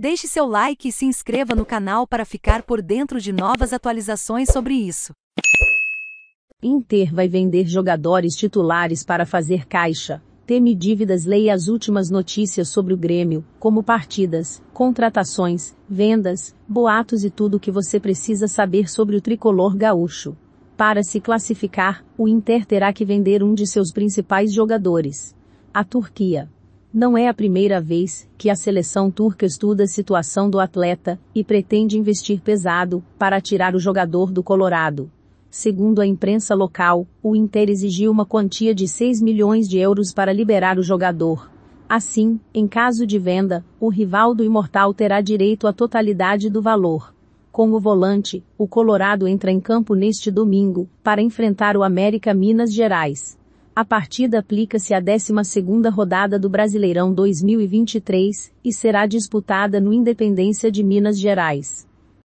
Deixe seu like e se inscreva no canal para ficar por dentro de novas atualizações sobre isso. Inter vai vender jogadores titulares para fazer caixa. Teme dívidas leia as últimas notícias sobre o Grêmio, como partidas, contratações, vendas, boatos e tudo o que você precisa saber sobre o tricolor gaúcho. Para se classificar, o Inter terá que vender um de seus principais jogadores. A Turquia. Não é a primeira vez que a seleção turca estuda a situação do atleta e pretende investir pesado para tirar o jogador do Colorado. Segundo a imprensa local, o Inter exigiu uma quantia de 6 milhões de euros para liberar o jogador. Assim, em caso de venda, o rival do Imortal terá direito à totalidade do valor. Com o volante, o Colorado entra em campo neste domingo para enfrentar o América Minas Gerais. A partida aplica-se à 12ª rodada do Brasileirão 2023 e será disputada no Independência de Minas Gerais.